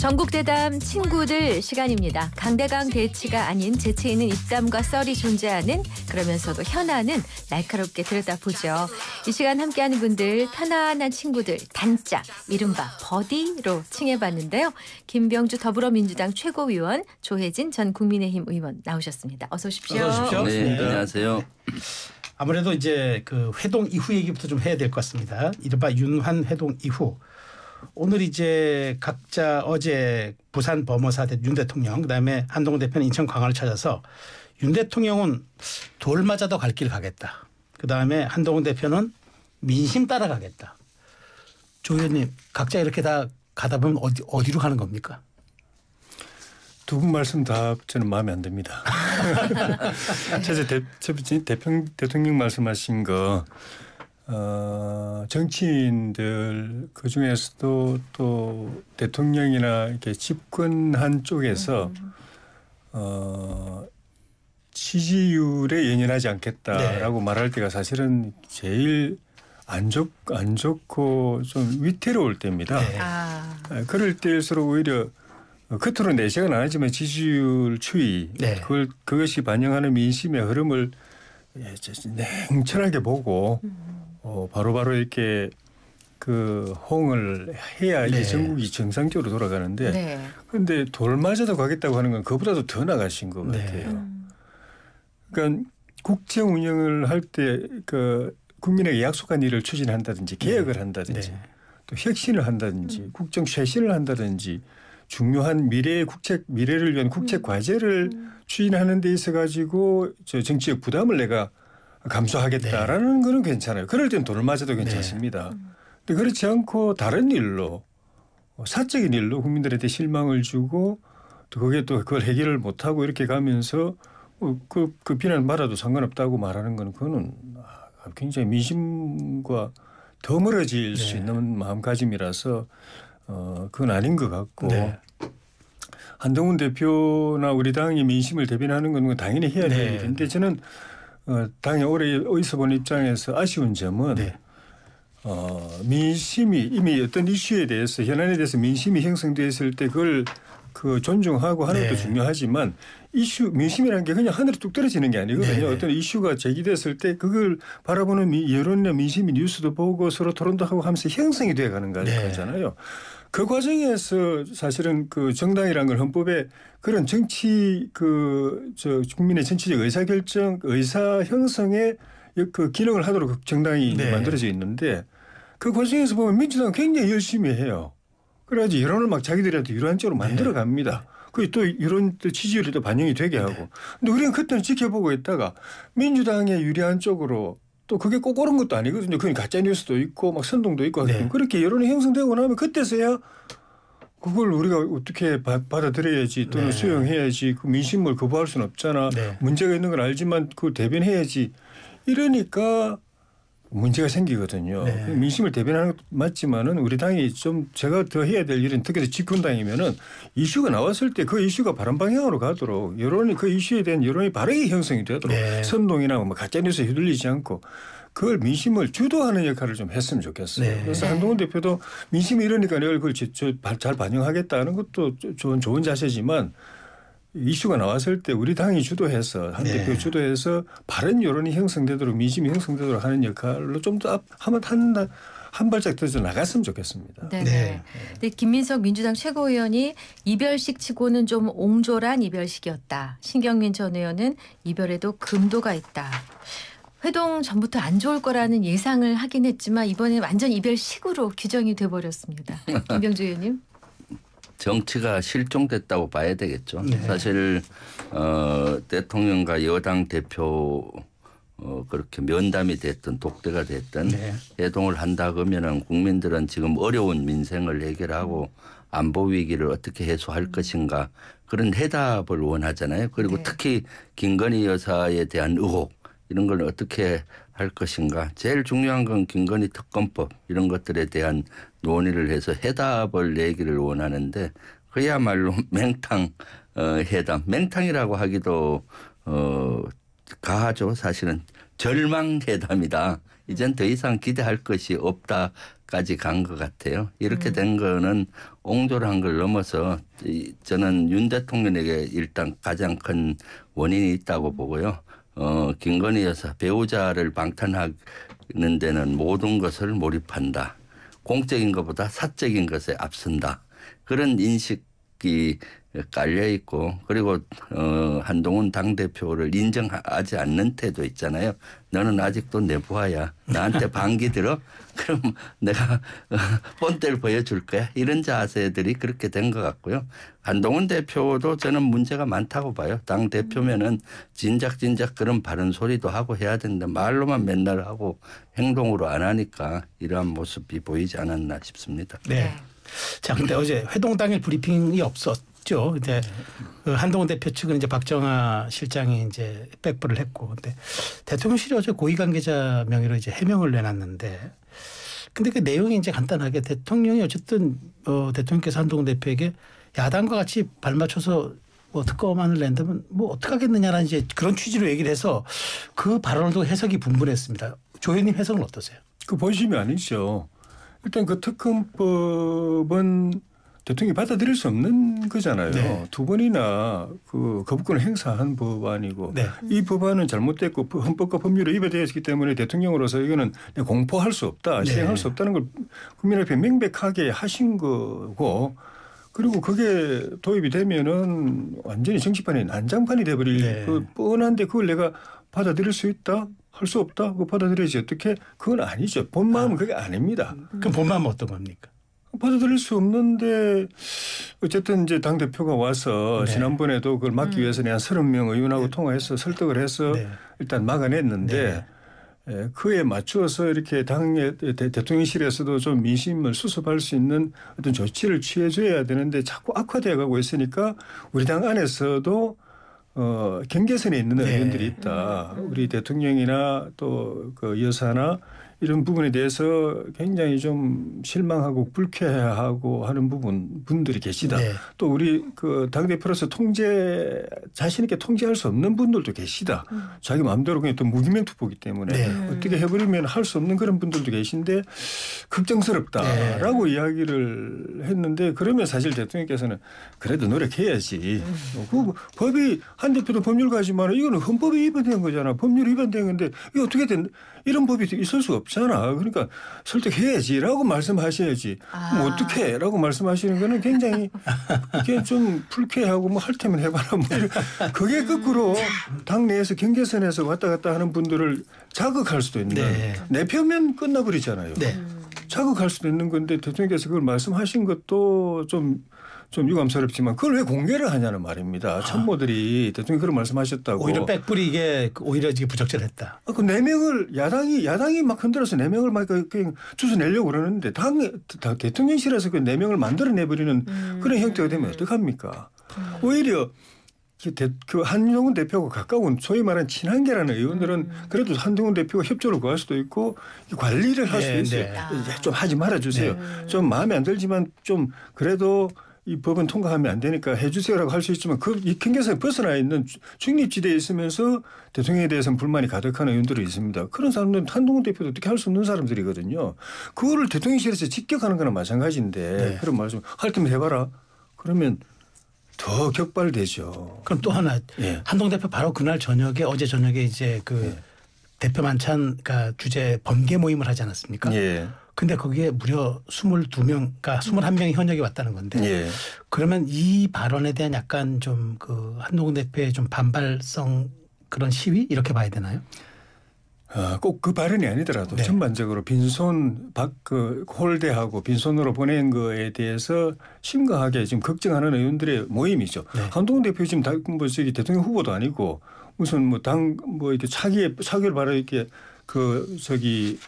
전국대담 친구들 시간입니다. 강대강 대치가 아닌 재치 있는 입담과 썰이 존재하는 그러면서도 현안은 날카롭게 들여다보죠. 이 시간 함께하는 분들 편안한 친구들 단짝 이른바 버디로 칭해봤는데요. 김병주 더불어민주당 최고위원 조혜진 전 국민의힘 의원 나오셨습니다. 어서 오십시오. 어서 오십시오. 네, 네. 안녕하세요. 아무래도 이제 그 회동 이후 얘기부터 좀 해야 될 것 같습니다. 이른바 윤환 회동 이후 오늘 이제 각자 어제 부산 범어사 윤 대통령 그다음에 한동훈 대표는 인천 광화를 찾아서 윤 대통령은 돌 맞아 도갈 길 가겠다. 그다음에 한동훈 대표는 민심 따라가겠다. 조 의원님 각자 이렇게 다 가다 보면 어디 어디로 가는 겁니까? 두 분 말씀 다 저는 마음에 안 듭니다. 제제 대평 대통령 말씀하신 거 어, 정치인들 그 중에서도 또 대통령이나 이렇게 집권한 쪽에서 음. 어, 지지율에 연연하지 않겠다라고 네. 말할 때가 사실은 제일 안, 좋, 안 좋고 좀 위태로울 때입니다. 네. 아. 아. 그럴 때일수록 오히려 겉으로 내색은 안 하지만 지지율 추이 네. 그걸 그것이 반영하는 민심의 흐름을 예, 냉철하게 보고 음. 어, 바로바로 이렇게 그 호응을 해야 이제 네. 전국이 정상적으로 돌아가는데 네. 그런데 돌 맞아도 가겠다고 하는 건 그보다도 더 나가신 것 네. 같아요. 음. 그러니까 국정 운영을 할 때그 국민에게 약속한 일을 추진한다든지 네. 개혁을 한다든지 네. 또 혁신을 한다든지 음. 국정 쇄신을 한다든지 중요한 미래의 국책 미래를 위한 국책 음. 과제를 음. 추진하는 데 있어 가지고 저 정치적 부담을 내가 감수하겠다라는 네. 거는 괜찮아요. 그럴 땐 돈을 맞아도 네. 괜찮습니다. 네. 근데 그렇지 않고 다른 일로 사적인 일로 국민들한테 실망을 주고 또 그게 또 그걸 해결을 못하고 이렇게 가면서 뭐 그, 그 비난 받아도 상관없다고 말하는 건 그거는 아, 굉장히 민심과 더 멀어질 네. 수 있는 마음가짐이라서 어, 그건 아닌 것 같고 네. 한동훈 대표나 우리 당이 민심을 대변하는 건 당연히 해야 네. 될 네. 일인 저는 어, 당연히 오래 있어본 입장에서 아쉬운 점은 네. 어, 민심이 이미 어떤 이슈에 대해서 현안에 대해서 민심이 형성됐을 때 그걸 그 존중하고 하는 것도 네. 중요하지만 이슈 민심이라는 게 그냥 하늘에 뚝 떨어지는 게 아니거든요. 네. 네. 어떤 이슈가 제기됐을 때 그걸 바라보는 여론이나 민심이 뉴스도 보고 서로 토론도 하고 하면서 형성이 돼가는 네. 거잖아요. 그 과정에서 사실은 그 정당이란 걸 헌법에 그런 정치 그저 국민의 정치적 의사결정 의사 형성에 그 기능을 하도록 정당이 네. 만들어져 있는데 그 과정에서 보면 민주당 굉장히 열심히 해요. 그래야지 여론을 막 자기들한테 유리한쪽으로 네. 만들어 갑니다. 그또 이런 또 지지율이 또 반영이 되게 하고. 네. 근데 우리는 그때는 지켜보고 있다가 민주당에 유리한 쪽으로 또 그게 꼭 옳은 것도 아니거든요. 그건 가짜 뉴스도 있고 막 선동도 있고 네. 그렇게 여론이 형성되고 나면 그때서야 그걸 우리가 어떻게 바, 받아들여야지 또는 네. 수용해야지 그 민심을 거부할 수는 없잖아. 네. 문제가 있는 건 알지만 그 대변해야지. 이러니까 문제가 생기거든요. 네. 민심을 대변하는 것 맞지만은 우리 당이 좀 제가 더 해야 될 일은 특히 집권당이면은 이슈가 나왔을 때 그 이슈가 바른 방향으로 가도록 여론이 그 이슈에 대한 여론이 바르게 형성이 되도록 네. 선동이나 뭐 가짜 뉴스에 휘둘리지 않고 그걸 민심을 주도하는 역할을 좀 했으면 좋겠어요. 네. 그래서 한동훈 대표도 민심이 이러니까 내가 그걸 잘 반영하겠다는 것도 좋은 좋은 자세지만 이슈가 나왔을 때 우리 당이 주도해서 한 네. 대표 주도해서 바른 여론이 형성되도록 민심이 형성되도록 하는 역할로 좀 더 한번 한다. 한 발짝 들어 나갔으면 좋겠습니다. 네, 네. 네. 근데 김민석 민주당 최고위원이 이별식 치고는 좀 옹졸한 이별식이었다. 신경민 전 의원은 이별에도 금도가 있다. 회동 전부터 안 좋을 거라는 예상을 하긴 했지만 이번에 완전 이별식으로 규정이 돼버렸습니다. 김병주 의원님. 정치가 실종됐다고 봐야 되겠죠. 네. 사실 어, 대통령과 여당 대표 어, 그렇게 면담이 됐든 독대가 됐든 네. 해동을 한다 그러면은 국민들은 지금 어려운 민생을 해결하고 안보 위기를 어떻게 해소할 것인가 그런 해답을 원하잖아요. 그리고 네. 특히 김건희 여사에 대한 의혹 이런 걸 어떻게 할 것인가 제일 중요한 건 김건희 특검법 이런 것들에 대한 논의를 해서 해답을 내기를 원하는데 그야말로 맹탕 어, 해답 맹탕이라고 하기도 어, 가하죠 사실은 절망 해담이다 이젠 더 이상 기대할 것이 없다까지 간 것 같아요. 이렇게 음. 된 거는 옹졸한 걸 넘어서 저는 윤 대통령에게 일단 가장 큰 원인이 있다고 보고요. 어, 김건희 여사 배우자를 방탄하는 데는 모든 것을 몰입한다. 공적인 것보다 사적인 것에 앞선다. 그런 인식이 깔려 있고 그리고 어 한동훈 당 대표를 인정하지 않는 태도 있잖아요. 너는 아직도 내부하야. 나한테 반기 들어. 그럼 내가 어, 본때를 보여줄 거야. 이런 자세들이 그렇게 된 것 같고요. 한동훈 대표도 저는 문제가 많다고 봐요. 당 대표면은 진작진작 그런 바른 소리도 하고 해야 되는데 말로만 맨날 하고 행동으로 안 하니까 이러한 모습이 보이지 않았나 싶습니다. 네. 자, 근데 어제 회동 당일 브리핑이 없었. 있죠 근데 그 한동훈 대표 측은 이제 박정아 실장이 이제 백부를 했고, 근데 대통령실이 어제 고위 관계자 명의로 이제 해명을 내놨는데, 근데 그 내용이 이제 간단하게 대통령이 어쨌든 어 대통령께서 한동훈 대표에게 야당과 같이 발맞춰서 뭐 특검안을 낸다면 뭐어떡 하겠느냐라는 이제 그런 취지로 얘기를 해서 그발언도 해석이 분분했습니다. 조현님 해석은 어떠세요? 그본시면 아니죠. 일단 그 특검법은 대통령이 받아들일 수 없는 거잖아요. 네. 두 번이나 그 거부권을 행사한 법안이고 네. 이 법안은 잘못됐고 헌법과 법률에 위배되어 있기 때문에 대통령으로서 이거는 공포할 수 없다, 네. 시행할 네. 수 없다는 걸 국민 앞에 명백하게 하신 거고 그리고 그게 도입이 되면은 완전히 정치판이 난장판이 돼버릴 네. 그 뻔한데 그걸 내가 받아들일 수 있다? 할 수 없다? 그 받아들여야지 어떻게? 그건 아니죠. 본 마음은 아. 그게 아닙니다. 그럼 본 마음은 어떤 겁니까? 받아들일 수 없는데 어쨌든 이제 당 대표가 와서 네. 지난번에도 그걸 막기 음. 위해서 한 서른 명 의원하고 네. 통화해서 설득을 해서 네. 일단 막아냈는데 네. 예, 그에 맞추어서 이렇게 당의 대, 대통령실에서도 좀 민심을 수습할 수 있는 어떤 조치를 취해줘야 되는데 자꾸 악화돼 가고 있으니까 우리 당 안에서도 어, 경계선에 있는 네. 의원들이 있다. 음. 우리 대통령이나 또그 여사나 이런 부분에 대해서 굉장히 좀 실망하고 불쾌해하고 하는 부분 분들이 계시다. 네. 또 우리 그당 대표로서 통제 자신 있게 통제할 수 없는 분들도 계시다. 음. 자기 마음대로 그냥 또 무기명 투표기 때문에 네. 어떻게 해버리면 할 수 없는 그런 분들도 계신데 걱정스럽다라고 네. 이야기를 했는데 그러면 사실 대통령께서는 그래도 노력해야지. 음. 그 법이 한 대표도 법률가지만 이거는 헌법에 위반된 거잖아. 법률 위반된 건데 이거 어떻게 된? 이런 법이 있을 수가 없잖아. 그러니까 설득해야지라고 말씀하셔야지. 아. 뭐 어떻게 라고 말씀하시는 거는 굉장히 이게 좀 불쾌하고 뭐 할 테면 해봐라. 뭐 그게 음. 거꾸로 당내에서 경계선에서 왔다 갔다 하는 분들을 자극할 수도 있는 거 네. 내표면 끝나버리잖아요. 네. 음. 자극할 수도 있는 건데 대통령께서 그걸 말씀하신 것도 좀 좀 유감스럽지만 그걸 왜 공개를 하냐는 말입니다. 아. 참모들이 아. 대통령이 그런 말씀하셨다고. 오히려 백불이게 그 오히려 이게 부적절했다. 아, 그네 명을 야당이 야당이 막 흔들어서 네 명을 막 그냥 주소 내려고 그러는데 당, 당 대통령실에서 그네 명을 만들어내 버리는 음. 그런 형태가 되면 어떡합니까? 음. 오히려 그 대, 그 한동훈 대표가 가까운 소위 말하는 친한계라는 의원들은 음. 그래도 한동훈 대표가 협조를 구할 수도 있고 관리를 할 수도 네, 있어요. 네. 좀 아. 하지 말아주세요. 네. 좀 마음에 안 들지만 좀 그래도 이 법은 통과하면 안 되니까 해주세요라고 할 수 있지만 그이 경계선서 벗어나 있는 중립지대에 있으면서 대통령에 대해서는 불만이 가득한 의원들이 있습니다. 그런 사람들은 한동훈 대표도 어떻게 할 수 없는 사람들이거든요. 그거를 대통령실에서 직격하는 거나 마찬가지인데 네. 그런 말좀할 테면 해봐라. 그러면 더 격발되죠. 그럼 또 하나 예. 한동 대표 바로 그날 저녁에 어제 저녁에 이제 그 예. 대표 만찬 그까 주제 번개 모임을 하지 않았습니까? 예. 근데 거기에 무려 22명, 그러니까 21명이 현역에 왔다는 건데 예. 그러면 이 발언에 대한 약간 좀 그 한동훈 대표의 좀 반발성 그런 시위 이렇게 봐야 되나요? 어, 아, 꼭 그 발언이 아니더라도 네. 전반적으로 빈손 밖그 홀대하고 빈손으로 보낸 거에 대해서 심각하게 지금 걱정하는 의원들의 모임이죠. 네. 한동훈 대표 지금 뭐 저기 대통령 후보도 아니고 무슨 뭐 당 뭐 이렇게 차기에 차기를 바로 이렇게 그 저기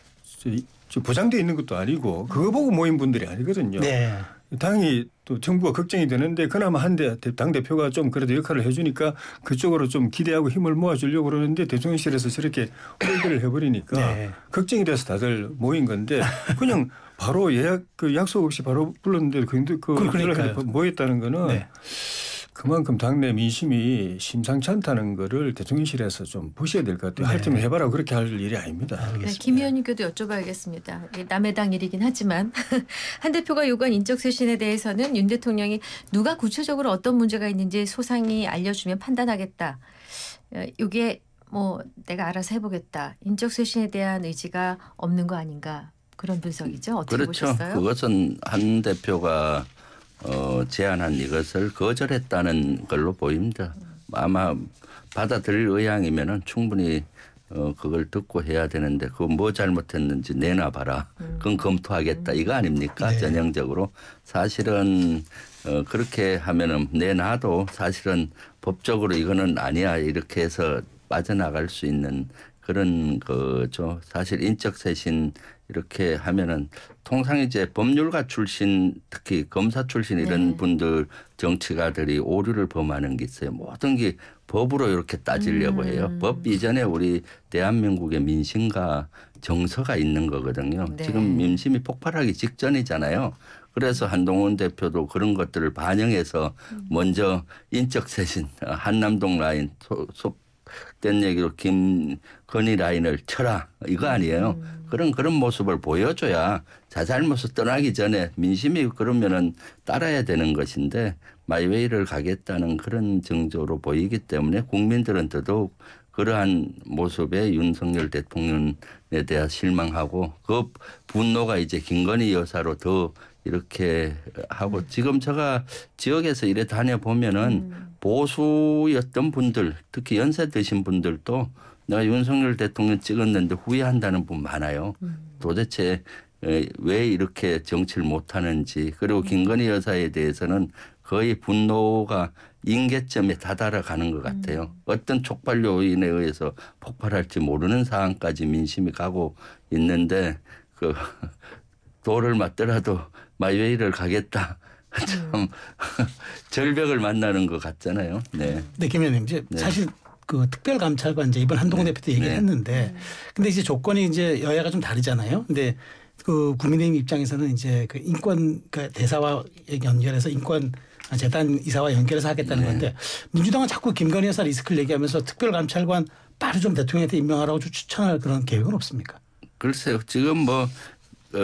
보장돼 있는 것도 아니고 그거 보고 모인 분들이 아니거든요. 네. 당이 또 정부가 걱정이 되는데 그나마 한당 대 대표가 좀 그래도 역할을 해주니까 그쪽으로 좀 기대하고 힘을 모아주려고 그러는데 대통령실에서 저렇게 홀드를 해버리니까 네. 걱정이 돼서 다들 모인 건데 그냥 바로 예약 그 약속 없이 바로 불렀는데 근그 그러니까 모였다는 거는. 네. 그만큼 당내 민심이 심상치 않다는 거를 대통령실에서 좀 보셔야 될 것 같아요. 네. 할때 해봐라 그렇게 할 일이 아닙니다. 알겠습니다. 네, 김 의원님께도 여쭤봐야겠습니다. 예, 남의 당 일이긴 하지만 한 대표가 요구한 인적쇄신에 대해서는 윤 대통령이 누가 구체적으로 어떤 문제가 있는지 소상히 알려주면 판단하겠다. 이게 어, 뭐 내가 알아서 해보겠다. 인적쇄신에 대한 의지가 없는 거 아닌가 그런 분석이죠. 어떻게 그렇죠. 보셨어요? 그것은 한 대표가 어, 제안한 이것을 거절했다는 걸로 보입니다. 아마 받아들일 의향이면은 충분히 어, 그걸 듣고 해야 되는데 그건 뭐 잘못했는지 내놔봐라. 그건 검토하겠다. 음. 이거 아닙니까? 네. 전형적으로 사실은 어, 그렇게 하면은 내놔도 사실은 법적으로 이거는 아니야 이렇게 해서 빠져나갈 수 있는 그런 거죠. 사실 인적 쇄신 이렇게 하면은 통상 이제 법률가 출신 특히 검사 출신 이런 네. 분들 정치가들이 오류를 범하는 게 있어요. 모든 게 법으로 이렇게 따지려고 음. 해요. 법 이전에 우리 대한민국의 민심과 정서가 있는 거거든요. 네. 지금 민심이 폭발하기 직전이잖아요. 그래서 한동훈 대표도 그런 것들을 반영해서 음. 먼저 인적 쇄신 한남동 라인 소, 소, 된 얘기로 김건희 라인을 쳐라 이거 아니에요. 음. 그런 그런 모습을 보여줘야 자잘못을 떠나기 전에 민심이 그러면은 따라야 되는 것인데 마이웨이를 가겠다는 그런 정조로 보이기 때문에 국민들은 더더욱 그러한 모습에 윤석열 대통령에 대한 실망하고 그 분노가 이제 김건희 여사로 더 이렇게 하고 음. 지금 제가 지역에서 이래 다녀보면은 음. 보수였던 분들 특히 연세 드신 분들도 내가 윤석열 대통령 찍었는데 후회한다는 분 많아요. 음. 도대체 왜 이렇게 정치를 못하는지 그리고 음. 김건희 여사에 대해서는 거의 분노가 인계점에 다다라가는 것 같아요. 음. 어떤 촉발 요인에 의해서 폭발할지 모르는 상황까지 민심이 가고 있는데 그 도를 맞더라도 마이웨이를 가겠다 음. 참 절벽을 만나는 것 같잖아요. 네. 네, 김현님 이제 네. 사실 그 특별감찰관 이제 이번 한동훈 네. 대표 때 얘기를 네. 했는데 음. 근데 이제 조건이 이제 여야가 좀 다르잖아요. 근데 그 국민의힘 입장에서는 이제 그 인권 그 대사와 연결해서 인권 재단 이사와 연결해서 하겠다는 네. 건데 민주당은 자꾸 김건희 여사 리스크를 얘기하면서 특별감찰관 빠르 좀 대통령한테 임명하라고 추천할 그런 계획은 없습니까? 글쎄요. 지금 뭐 어,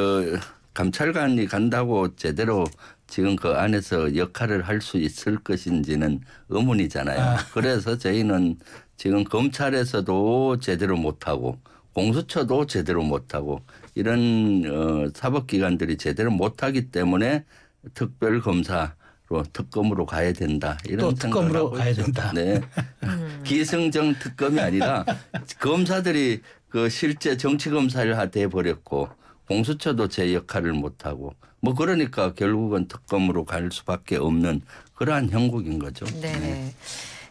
감찰관이 간다고 제대로 지금 그 안에서 역할을 할 수 있을 것인지는 의문이잖아요. 아. 그래서 저희는 지금 검찰에서도 제대로 못하고 공수처도 제대로 못하고 이런 어, 사법기관들이 제대로 못하기 때문에 특별검사 로 특검으로 가야 된다 이런 생각을 하고 가야 된다. 네, 음. 기승정 특검이 아니라 검사들이 그 실제 정치 검사를 하되 버렸고 공수처도 제 역할을 못하고 뭐 그러니까 결국은 특검으로 갈 수밖에 없는 그러한 형국인 거죠. 네. 네.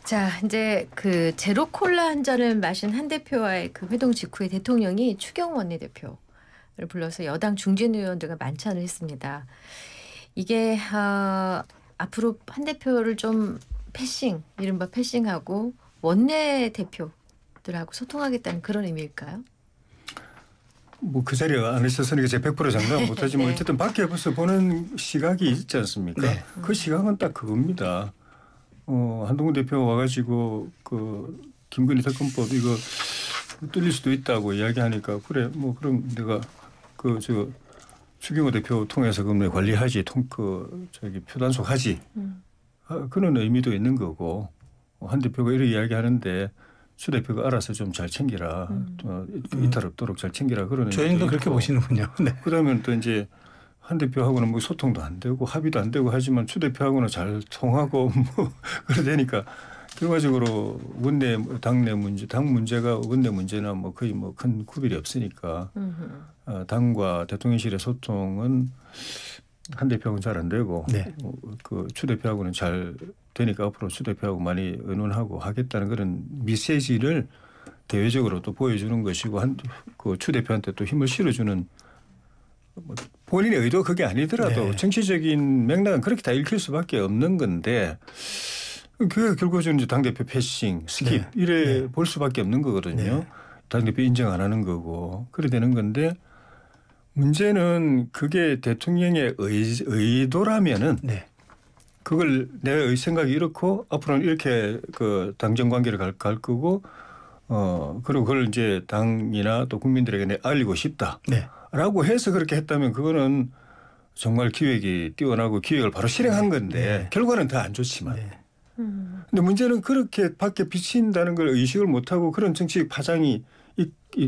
자 이제 그 제로 콜라 한 잔을 마신 한 대표와의 그 회동 직후에 대통령이 추경 원내대표를 불러서 여당 중진 의원들과 만찬을 했습니다. 이게 어, 앞으로 한 대표를 좀 패싱 이른바 패싱하고 원내 대표들하고 소통하겠다는 그런 의미일까요? 뭐그 자리에 안 있어서는 이제 100% 장담 못하지만 뭐 네. 어쨌든 밖에 벌써 보는 시각이 있지 않습니까? 네. 그 시각은 딱 그겁니다. 어, 한동훈 대표 와가지고 그김근희 특검법 이거 뚫릴 수도 있다고 이야기하니까 그래 뭐 그럼 내가 그저 추경호 대표 통해서 그럼 내 관리하지 통 그 저기 표단속하지 음. 아, 그런 의미도 있는 거고 어, 한 대표가 이런 이야기하는데 수 대표가 알아서 좀 잘 챙기라 음. 어, 이탈 없도록 잘 챙기라 그러는 저희도 그렇게 뭐 보시는군요. 네. 그러면 또 이제 한 대표하고는 뭐 소통도 안 되고 합의도 안 되고 하지만 추 대표하고는 잘 통하고 뭐그러되니까 결과적으로 원내 당내 문제 당 문제가 원내 문제나 뭐 거의 뭐 큰 구별이 없으니까 음. 당과 대통령실의 소통은 한 대표하고는 잘 안 되고 네. 어, 그추 대표하고는 잘 되니까 앞으로 추 대표하고 많이 의논하고 하겠다는 그런 메시지를 대외적으로 또 보여주는 것이고 한 그 추 대표한테 또 힘을 실어주는 뭐 본인의 의도 그게 아니더라도 네. 정치적인 맥락은 그렇게 다 읽힐 수밖에 없는 건데 그게 결국은 당 대표 패싱 스킵 네. 이래 네. 볼 수밖에 없는 거거든요. 네. 당 대표 인정 안 하는 거고 그래 되는 건데. 문제는 그게 대통령의 의, 도라면은 네. 그걸 내 생각이 이렇고 앞으로는 이렇게 그 당정 관계를 갈, 갈 거고 어 그리고 그걸 이제 당이나 또 국민들에게 내 알리고 싶다라고 네. 해서 그렇게 했다면 그거는 정말 기획이 뛰어나고 기획을 바로 실행한 네. 건데 네. 결과는 다 안 좋지만. 네. 음. 근데 문제는 그렇게 밖에 비친다는 걸 의식을 못하고 그런 정치적 파장이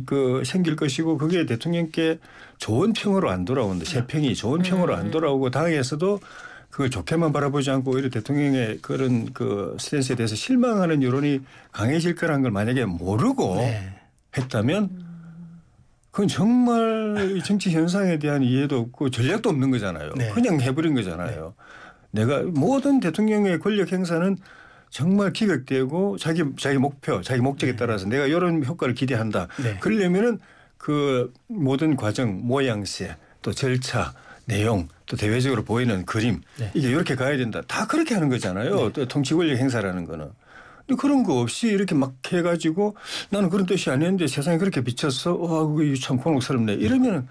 그 생길 것이고 그게 대통령께 좋은 평으로 안 돌아온다. 제 평이 좋은 평으로 안 음. 돌아오고 당에서도 그걸 좋게만 바라보지 않고 오히려 대통령의 그런 그 스탠스에 대해서 실망하는 여론이 강해질 거라는 걸 만약에 모르고 네. 했다면 그건 정말 이 정치 현상에 대한 이해도 없고 전략도 없는 거잖아요. 네. 그냥 해버린 거잖아요. 네. 내가 모든 대통령의 권력 행사는 정말 기획되고 자기 자기 목표, 자기 목적에 네. 따라서 내가 이런 효과를 기대한다. 네. 그러려면은 그 모든 과정 모양새 또 절차 내용 또 대외적으로 보이는 그림 네. 이게 이렇게 가야 된다 다 그렇게 하는 거잖아요 네. 또 통치 권력 행사라는 거는 근데 그런 거 없이 이렇게 막 해가지고 나는 그런 뜻이 아니었는데 세상에 그렇게 비쳤어 와참 곤혹스럽네 이러면은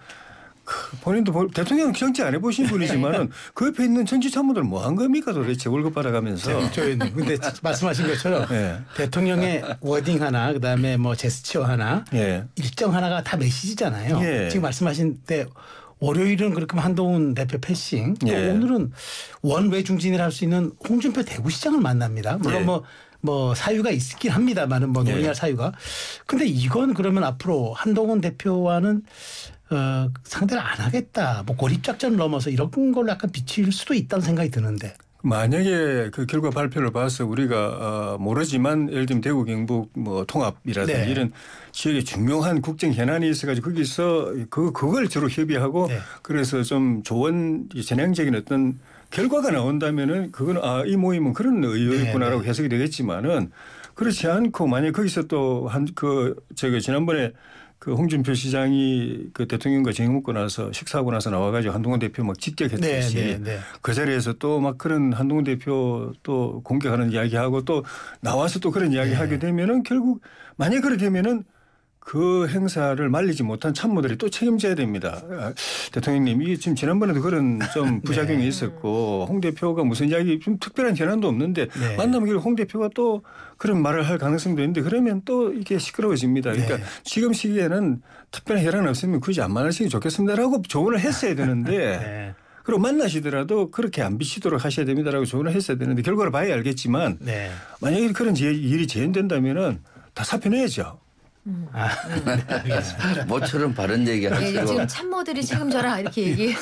본인도 대통령 정치 안 해보신 분이지만은 네. 그 옆에 있는 천지 참모들 뭐 한 겁니까 도대체 월급 받아가면서. 저희 근데 말씀하신 것처럼 네. 대통령의 워딩 하나 그다음에 뭐 제스처 하나 네. 일정 하나가 다 메시지잖아요. 네. 지금 말씀하신 때 월요일은 그렇게 한동훈 대표 패싱 또 오늘은 원외 중진을 할 수 있는 홍준표 대구시장을 만납니다. 물론 뭐뭐 뭐 사유가 있긴 합니다만은 뭐 논의할 예. 사유가. 근데 이건 그러면 앞으로 한동훈 대표와는 어, 상대를 안 하겠다. 뭐 고립 작전을 넘어서 이런 걸로 약간 비칠 수도 있다는 생각이 드는데. 만약에 그 결과 발표를 봐서 우리가 어, 모르지만 예를 들면 대구 경북 뭐 통합이라든지 네. 이런 지역에 중요한 국정 현안이 있어가지고 거기서 그 그걸 주로 협의하고 네. 그래서 좀 조언 전향적인 어떤 결과가 나온다면은 그건 아 이 모임은 그런 의외였구나라고 네, 네. 해석이 되겠지만은 그렇지 않고 만약 에 거기서 또 한 그 저기 지난번에 그 홍준표 시장이 그 대통령과 재해먹고 나서 식사하고 나서 나와가지고 한동훈 대표 막 직격했듯이 네, 네, 네. 그 자리에서 또 막 그런 한동훈 대표 또 공격하는 이야기하고 또 나와서 또 그런 이야기하게 네. 되면은 결국 만약 그렇게 되면은 그 행사를 말리지 못한 참모들이 또 책임져야 됩니다. 아, 대통령님, 이게 지금 지난번에도 그런 좀 네. 부작용이 네. 있었고 홍 대표가 무슨 이야기 좀 특별한 현안도 없는데 네. 만나면 홍 대표가 또 그런 말을 할 가능성도 있는데 그러면 또 이게 시끄러워집니다. 그러니까 네. 지금 시기에는 특별한 현안 없으면 굳이 안 만나시는 좋겠습니다라고 조언을 했어야 되는데 네. 그리고 만나시더라도 그렇게 안 비치도록 하셔야 됩니다라고 조언을 했어야 되는데 결과를 봐야 알겠지만 네. 만약에 그런 일이 재현된다면은 다 사표 내야죠. 아, 음. 아, 네, 모처럼 바른 얘기 네, 하시고. 네, 지금 참모들이 책임져라 이렇게 얘기.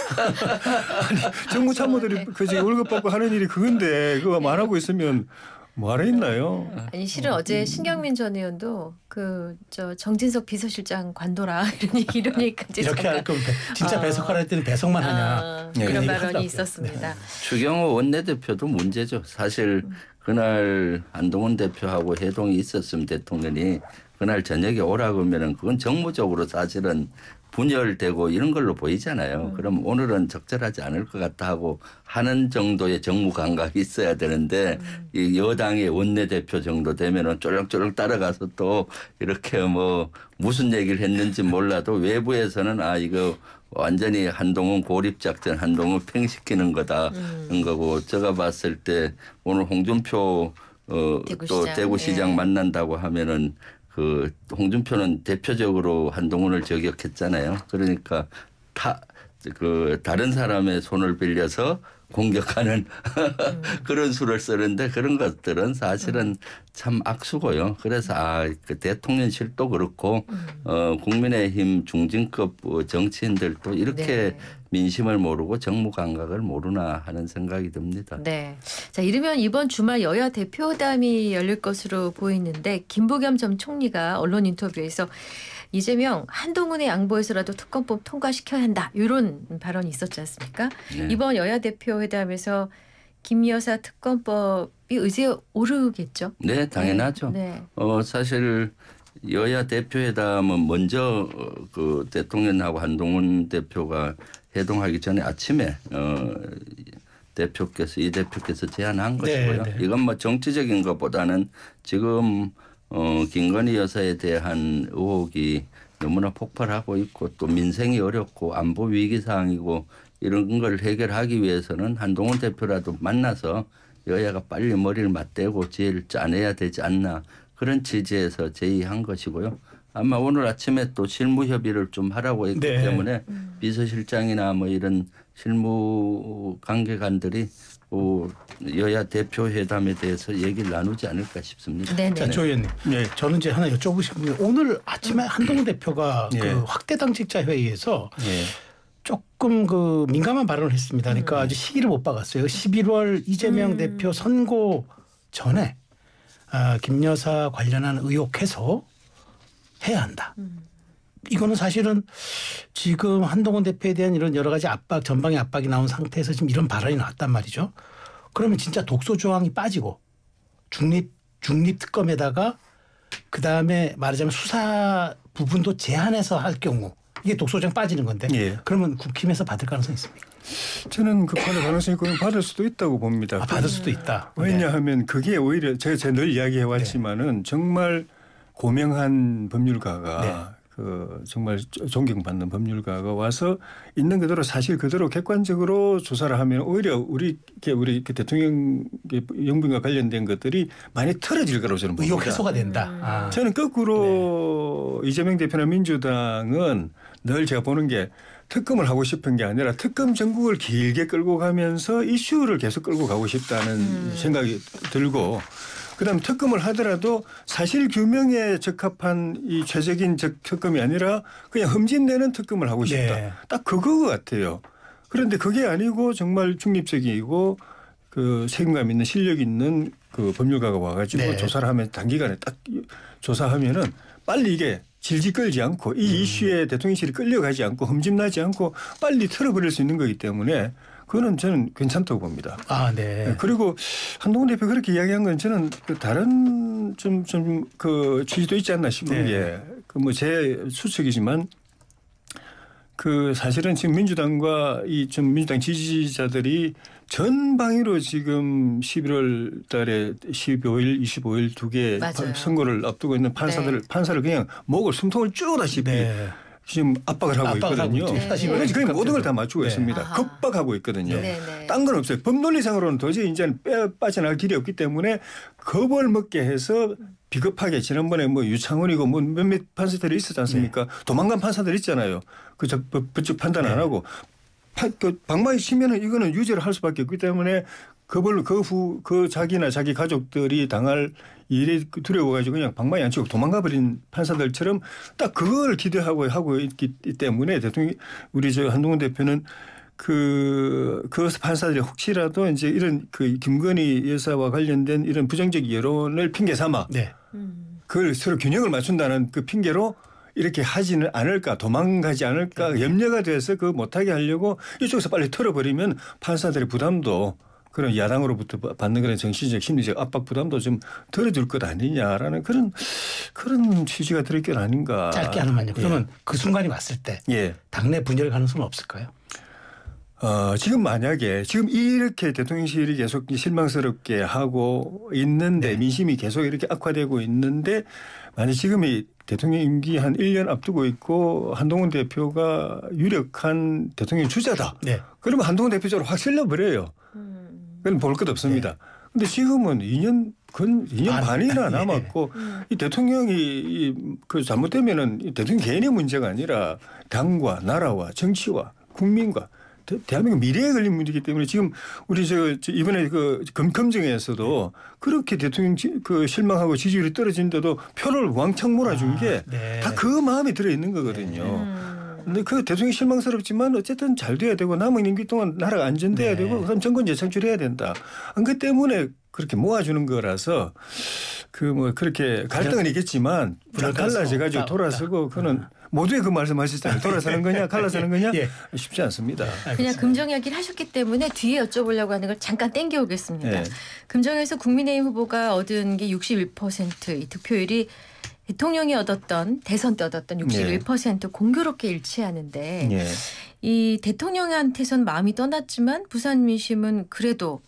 정부 참모들이 그 지금 월급 받고 하는 일이 그건데 그거 네. 말하고 있으면 뭐하러 있나요? 아니 실은 음. 어. 제 신경민 전 의원도 그 저 정진석 비서실장 관둬라 이런 얘기 이러니까지 이렇게 할 거면 진짜 아. 배석하라 때는 배석만 아, 하냐 네. 그런 예, 발언이 있었습니다. 네. 주경호 원내대표도 문제죠. 사실 음. 그날 안동원 대표하고 해동이 있었음 대통령이 그날 저녁에 오라 그러면은 그건 정무적으로 사실은 분열되고 이런 걸로 보이잖아요. 음. 그럼 오늘은 적절하지 않을 것 같다 하고 하는 정도의 정무 감각이 있어야 되는데 음. 이 여당의 원내대표 정도 되면은 쫄렁쫄렁 따라가서 또 이렇게 뭐 무슨 얘기를 했는지 몰라도 외부에서는 아 이거 완전히 한동훈 고립작전 한동훈 팽시키는 거다 음. 그런 거고 제가 봤을 때 오늘 홍준표 어, 대구시장. 또 대구시장 네. 예. 만난다고 하면은 그 홍준표는 대표적으로 한동훈을 저격했잖아요. 그러니까 다 그 다른 사람의 손을 빌려서 공격하는 음. 그런 수를 쓰는데 그런 것들은 사실은 음. 참 악수고요. 그래서 아, 그 대통령실도 그렇고 음. 어, 국민의힘 중진급 정치인들도 이렇게 네. 민심을 모르고 정무 감각을 모르나 하는 생각이 듭니다. 네. 자, 이르면 이번 주말 여야 대표담이 열릴 것으로 보이는데 김부겸 전 총리가 언론 인터뷰에서 이재명 한동훈의 양보해서라도 특검법 통과시켜야 한다. 이런 발언이 있었지 않습니까? 네. 이번 여야 대표 회담에서 김 여사 특검법이 의제에 오르겠죠? 네, 당연하죠. 네. 어, 사실 여야 대표회담은 먼저 어, 그 대통령하고 한동훈 대표가 해동하기 전에 아침에 어, 대표께서 이 대표께서 제안한 네, 것이고요. 네, 네. 이건 뭐 정치적인 것보다는 지금 어, 김건희 여사에 대한 의혹이 너무나 폭발하고 있고 또 민생이 어렵고 안보 위기 상황이고 이런 걸 해결하기 위해서는 한동훈 대표라도 만나서 여야가 빨리 머리를 맞대고 지혜를 짜내야 되지 않나 그런 취지에서 제의한 것이고요. 아마 오늘 아침에 또 실무 협의를 좀 하라고 했기 네. 때문에 음. 비서실장이나 뭐 이런 실무 관계관들이 뭐 여야 대표 회담에 대해서 얘기를 나누지 않을까 싶습니다. 네네. 자, 조 의원님. 네. 저는 이제 하나 여쭤보신 분이 오늘 아침에 음. 한동 대표가 네. 그 확대 당직자 회의에서 네. 조금 그 민감한 발언을 했습니다. 그러니까 음. 아주 시기를 못 박았어요. 11월 이재명 음. 대표 선고 전에 아, 김 여사 관련한 의혹 해소 해야 한다. 음. 이거는 사실은 지금 한동훈 대표에 대한 이런 여러 가지 압박, 전방의 압박이 나온 상태에서 지금 이런 발언이 나왔단 말이죠. 그러면 진짜 독소 조항이 빠지고 중립 중립 특검에다가 그 다음에 말하자면 수사 부분도 제한해서 할 경우 이게 독소장 빠지는 건데 예. 그러면 국힘에서 받을 가능성이 있습니까? 저는 그 받을 가능성이 있고 받을 수도 있다고 봅니다. 아, 받을 수도 있다. 왜냐하면 네. 그게 오히려 제가 제늘 이야기해 왔지만은 네. 정말 고명한 법률가가 네. 그 정말 존경받는 법률가가 와서 있는 그대로 사실 그대로 객관적으로 조사를 하면 오히려 우리 이 우리 대통령 영빈과 관련된 것들이 많이 틀어질 거라고 저는 봅니다. 의혹 해소가 된다. 음. 아. 저는 거꾸로 네. 이재명 대표나 민주당은 늘 제가 보는 게 특검을 하고 싶은 게 아니라 특검 전국을 길게 끌고 가면서 이슈를 계속 끌고 가고 싶다는 음. 생각이 들고 그다음 특검을 하더라도 사실 규명에 적합한 이 최적인 특검이 아니라 그냥 흠집내는 특검을 하고 싶다. 네. 딱 그거 같아요. 그런데 그게 아니고 정말 중립적이고 그 책임감 있는 실력 있는 그 법률가가 와가지고 네. 조사를 하면 단기간에 딱 조사하면은 빨리 이게 질질 끌지 않고 이 음. 이슈에 대통령실이 끌려가지 않고 흠집나지 않고 빨리 틀어버릴 수 있는 거기 때문에 그거는 저는 괜찮다고 봅니다. 아, 네. 네. 그리고 한동훈 대표 그렇게 이야기한 건 저는 그 다른 좀 좀그 취지도 있지 않나 싶은 네. 게그뭐제 예. 수측이지만 그 사실은 지금 민주당과 이 좀 민주당 지지자들이 전방위로 지금 11월 달에 15일, 25일 두 개 선거를 앞두고 있는 판사들 네. 판사를 그냥 목을 숨통을 쭉 다시피 네. 지금 압박을 하고 압박을 있거든요. 하고 사실 네. 거의 모든 걸 다 맞추고 네. 있습니다. 아하. 겁박하고 있거든요. 네, 네. 딴건 없어요. 법논리상으로는 도저히 이제 빼, 빠져나갈 길이 없기 때문에 겁을 먹게 해서 비겁하게 지난번에 뭐 유창훈이고 뭐 몇몇 판사들이 있었지 않습니까? 네. 도망간 판사들 있잖아요. 그저 법적 판단 네. 안 하고 파, 그 방망이 치면은 이거는 유죄를 할 수밖에 없기 때문에 그걸 그후 그 자기나 자기 가족들이 당할 일에 두려워가지고 그냥 방망이 안 치고 도망가 버린 판사들처럼 딱 그걸 기대하고 하고 있기 때문에 대통령 우리 저 한동훈 대표는 그, 그 판사들이 혹시라도 이제 이런 그 김건희 여사와 관련된 이런 부정적 여론을 핑계 삼아 네. 그걸 서로 균형을 맞춘다는 그 핑계로 이렇게 하지는 않을까 도망가지 않을까 염려가 돼서 그 못하게 하려고 이쪽에서 빨리 털어버리면 판사들의 부담도 그런 야당으로부터 받는 그런 정신적 심리적 압박 부담도 좀 덜어줄 것 아니냐라는 그런 그런 취지가 들을게 아닌가. 짧게 하나만요. 그러면 예. 그 순간이 왔을 때 예. 당내 분열 가능성은 없을까요? 어, 지금 만약에 지금 이렇게 대통령실이 계속 실망스럽게 하고 있는데 네. 민심이 계속 이렇게 악화되고 있는데 만약 지금이 대통령 임기 한 1년 앞두고 있고 한동훈 대표가 유력한 대통령 주자다. 네. 그러면 한동훈 대표적으로 확 실려버려요. 음. 그건 볼 것 없습니다. 네. 근데 지금은 2년 근 2년 아, 반이나 예. 남았고 네. 이 대통령이 그 잘못되면은 대통령 개인의 문제가 아니라 당과 나라와 정치와 국민과 대한민국 미래에 걸린 문제이기 때문에 지금 우리 저 이번에 그 검검증에서도 네. 그렇게 대통령 그 실망하고 지지율이 떨어진데도 표를 왕창 몰아준 아, 게다그 네. 그 마음이 들어 있는 거거든요. 네. 음. 근데 그대중이 실망스럽지만 어쨌든 잘 돼야 되고 남은 임기 동안 나라가 안전돼야 네. 되고 그다 정권 재창출해야 된다. 그러니까 그 때문에 그렇게 모아주는 거라서 그 뭐 그렇게 갈등은 있겠지만 갈라져 가지고 돌아서고 그는 네. 모두의 그 말씀하셨잖아요. 돌아서는 거냐, 예. 갈라서는 거냐 예. 쉽지 않습니다. 알겠습니다. 그냥 금정 이야기를 하셨기 때문에 뒤에 여쭤보려고 하는 걸 잠깐 땡겨오겠습니다. 예. 네. 금정에서 국민의힘 후보가 얻은 게 61%이 득표율이 대통령이 얻었던 대선 때 얻었던 61% 예. 공교롭게 일치하는데 예. 이 대통령한테선 마음이 떠났지만 부산 민심은 그래도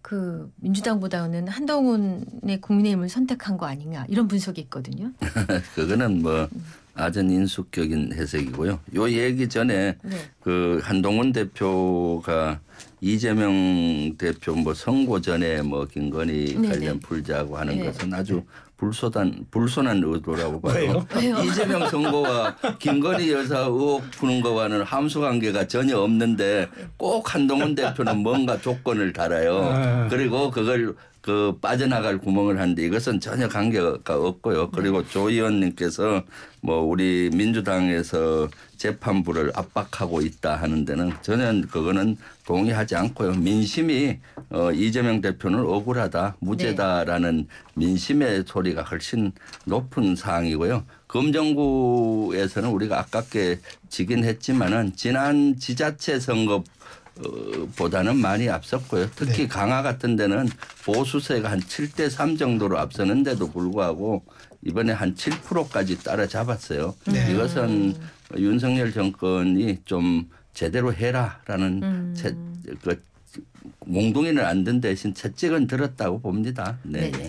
그 민주당보다는 한동훈의 국민의힘을 선택한 거아니냐 이런 분석이 있거든요. 그거는 뭐 음. 아전 인숙적인 해석이고요. 요 얘기 전에 네. 그 한동훈 대표가 이재명 대표 뭐 선거 전에 뭐 김건희 네네. 네. 관련 풀자고 하는 것은 아주 불소단 불손한 의도라고 봐요. 왜요? 이재명 선거와 김건희 여사 의혹 푸는 거와는 함수 관계가 전혀 없는데 꼭 한동훈 대표는 뭔가 조건을 달아요. 네. 그리고 그걸 그 빠져나갈 구멍을 한데 이것은 전혀 관계가 없고요. 네. 그리고 네. 조 의원님께서 뭐 우리 민주당에서 재판부를 압박하고 있다 하는 데는 전혀 그거는 동의하지 않고요. 민심이 어 이재명 대표는 억울하다, 무죄다라는 네. 민심의 소리가 훨씬 높은 사항이고요. 검정구에서는 우리가 아깝게 지긴 했지만은 지난 지자체 선거 보다는 많이 앞섰고요. 특히 네. 강화 같은 데는 보수세가 한 7대 3 정도로 앞서는데도 불구하고 이번에 한 7%까지 따라잡았어요. 네. 이것은 윤석열 정권이 좀 제대로 해라라는 음. 채, 그, 몽둥이는 안든 대신 채찍은 들었다고 봅니다. 네. 네네.